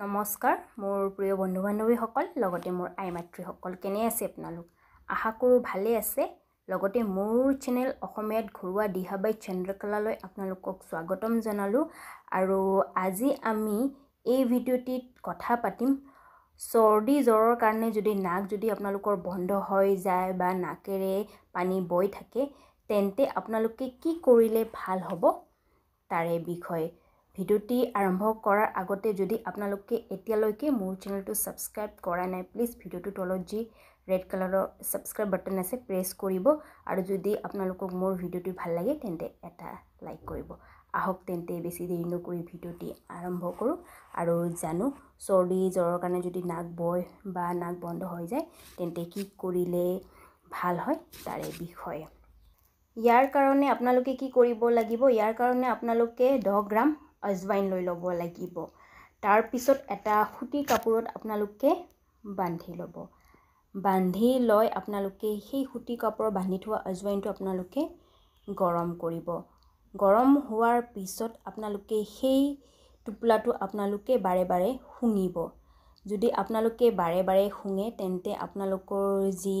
নমস্কাৰ মোৰ প্ৰিয় বন্ধু বান্ধৱীসকল লগতে মোৰ আই মাতৃসকল কেনে আছে আপোনালোক আশা কৰোঁ ভালেই আছে লগতে মোৰ চেনেল অসমীয়াত ঘৰুৱা দিহাবাই চন্দ্ৰকলালৈ আপোনালোকক স্বাগতম জনালোঁ আৰু আজি আমি এই ভিডিঅ'টিত কথা পাতিম চৰ্দি জ্বৰৰ কাৰণে যদি নাক যদি আপোনালোকৰ বন্ধ হৈ যায় বা নাকেৰে পানী বৈ থাকে তেন্তে আপোনালোকে কি কৰিলে ভাল হ'ব তাৰে বিষয়ে ভিডিঅ'টি আৰম্ভ কৰাৰ আগতে যদি আপোনালোকে এতিয়ালৈকে মোৰ চেনেলটো ছাবস্ক্ৰাইব কৰা নাই প্লিজ ভিডিঅ'টোৰ তলত যি ৰেড কালাৰৰ ছাবস্ক্ৰাইব বাটন আছে প্ৰেছ কৰিব আৰু যদি আপোনালোকক মোৰ ভিডিঅ'টো ভাল লাগে তেন্তে এটা লাইক কৰিব আহক তেন্তে বেছি দেৰি নকৰি ভিডিঅ'টি আৰম্ভ কৰোঁ আৰু জানো চৰ্দি জ্বৰৰ কাৰণে যদি নাক বয় বা নাক বন্ধ হৈ যায় তেন্তে কি কৰিলে ভাল হয় তাৰে বিষয়ে ইয়াৰ কাৰণে আপোনালোকে কি কৰিব লাগিব ইয়াৰ কাৰণে আপোনালোকে দহ গ্ৰাম অজবাইন লৈ ল'ব লাগিব তাৰপিছত এটা সুতি কাপোৰত আপোনালোকে বান্ধি ল'ব বান্ধি লৈ আপোনালোকে সেই সুতি কাপোৰৰ বান্ধি থোৱা অজবাইনটো আপোনালোকে গৰম কৰিব গৰম হোৱাৰ পিছত আপোনালোকে সেই টোপোলাটো আপোনালোকে বাৰে বাৰে শুঙিব যদি আপোনালোকে বাৰে বাৰে শুঙে তেন্তে আপোনালোকৰ যি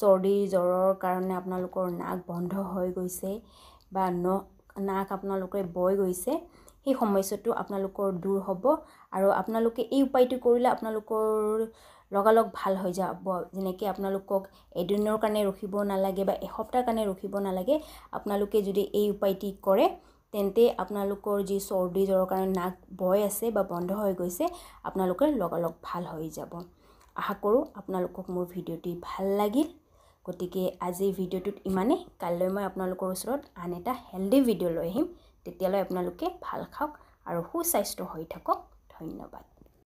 চৰ্দি জ্বৰৰ কাৰণে আপোনালোকৰ নাক বন্ধ হৈ গৈছে বা ন নাক আপোনালোকে বৈ গৈছে সেই সমস্যাটো আপোনালোকৰ দূৰ হ'ব আৰু আপোনালোকে এই উপায়টো কৰিলে আপোনালোকৰ লগালগ ভাল হৈ যাব যেনেকৈ আপোনালোকক এদিনৰ কাৰণে ৰখিব নালাগে বা এসপ্তাহৰ কাৰণে ৰখিব নালাগে আপোনালোকে যদি এই উপায়টি কৰে তেন্তে আপোনালোকৰ যি চৰ্দি জ্বৰৰ কাৰণে নাক বয় আছে বা বন্ধ হৈ গৈছে আপোনালোকে লগালগ ভাল হৈ যাব আশা কৰোঁ আপোনালোকক মোৰ ভিডিঅ'টি ভাল লাগিল গতিকে আজি ভিডিঅ'টোত ইমানেই কাইলৈ মই আপোনালোকৰ ওচৰত আন এটা হেল্ডি ভিডিঅ' লৈ আহিম তেতিয়ালৈ আপোনালোকে ভাল খাওক আৰু সুস্বাস্থ্য হৈ থাকক ধন্যবাদ